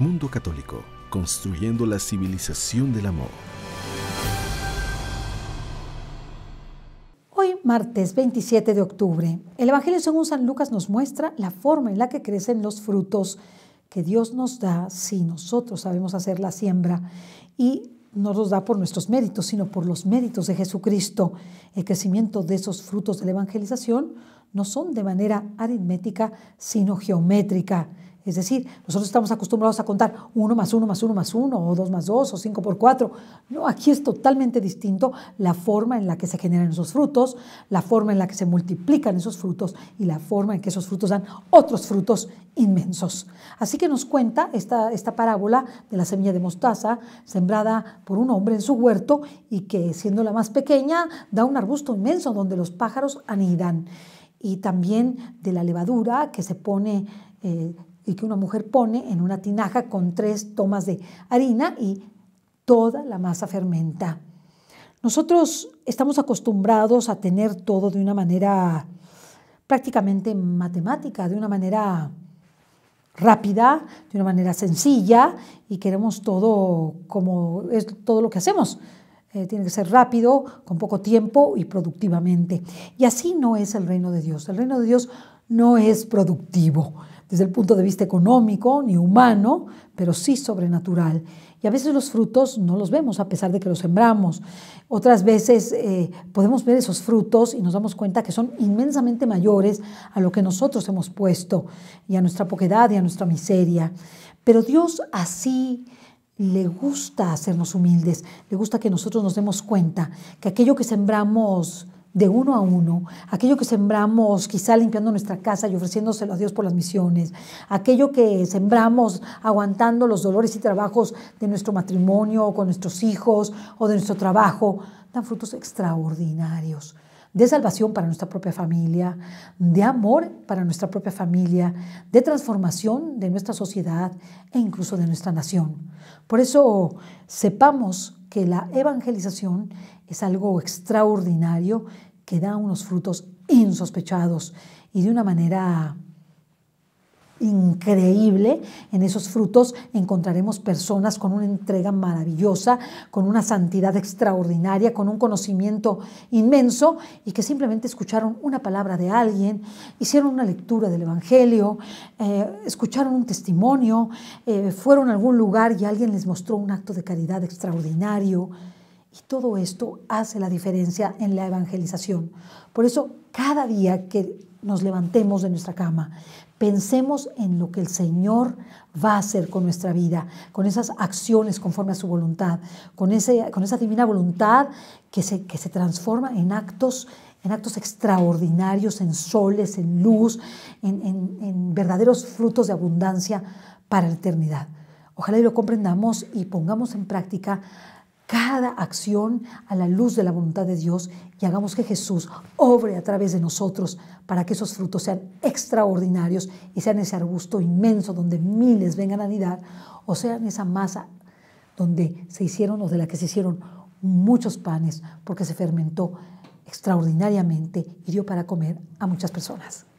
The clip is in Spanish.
Mundo Católico, construyendo la civilización del amor. Hoy, martes 27 de octubre, el Evangelio según San Lucas nos muestra la forma en la que crecen los frutos que Dios nos da si nosotros sabemos hacer la siembra y no los da por nuestros méritos, sino por los méritos de Jesucristo. El crecimiento de esos frutos de la evangelización no son de manera aritmética, sino geométrica. Es decir, nosotros estamos acostumbrados a contar 1 más 1 más 1 más 1 o 2 más 2 o 5 por 4. No, aquí es totalmente distinto la forma en la que se generan esos frutos, la forma en la que se multiplican esos frutos y la forma en que esos frutos dan otros frutos inmensos. Así que nos cuenta esta, esta parábola de la semilla de mostaza sembrada por un hombre en su huerto y que siendo la más pequeña da un arbusto inmenso donde los pájaros anidan y también de la levadura que se pone eh, que una mujer pone en una tinaja con tres tomas de harina y toda la masa fermenta. Nosotros estamos acostumbrados a tener todo de una manera prácticamente matemática, de una manera rápida, de una manera sencilla y queremos todo como es todo lo que hacemos. Eh, tiene que ser rápido, con poco tiempo y productivamente. Y así no es el reino de Dios. El reino de Dios no es productivo desde el punto de vista económico ni humano, pero sí sobrenatural. Y a veces los frutos no los vemos a pesar de que los sembramos. Otras veces eh, podemos ver esos frutos y nos damos cuenta que son inmensamente mayores a lo que nosotros hemos puesto y a nuestra poquedad y a nuestra miseria. Pero Dios así le gusta hacernos humildes, le gusta que nosotros nos demos cuenta que aquello que sembramos de uno a uno, aquello que sembramos quizá limpiando nuestra casa y ofreciéndoselo a Dios por las misiones, aquello que sembramos aguantando los dolores y trabajos de nuestro matrimonio o con nuestros hijos o de nuestro trabajo, dan frutos extraordinarios de salvación para nuestra propia familia, de amor para nuestra propia familia, de transformación de nuestra sociedad e incluso de nuestra nación. Por eso sepamos que la evangelización es algo extraordinario que da unos frutos insospechados y de una manera increíble. En esos frutos encontraremos personas con una entrega maravillosa, con una santidad extraordinaria, con un conocimiento inmenso y que simplemente escucharon una palabra de alguien, hicieron una lectura del Evangelio, eh, escucharon un testimonio, eh, fueron a algún lugar y alguien les mostró un acto de caridad extraordinario. Y todo esto hace la diferencia en la evangelización. Por eso, cada día que nos levantemos de nuestra cama, pensemos en lo que el Señor va a hacer con nuestra vida, con esas acciones conforme a su voluntad, con, ese, con esa divina voluntad que se, que se transforma en actos en actos extraordinarios, en soles, en luz, en, en, verdaderos frutos de abundancia para la eternidad. Ojalá y lo comprendamos y pongamos en práctica cada acción a la luz de la voluntad de Dios y hagamos que Jesús obre a través de nosotros para que esos frutos sean extraordinarios y sean ese arbusto inmenso donde miles vengan a anidar o sean esa masa donde se hicieron o de la que se hicieron muchos panes porque se fermentó extraordinariamente y dio para comer a muchas personas.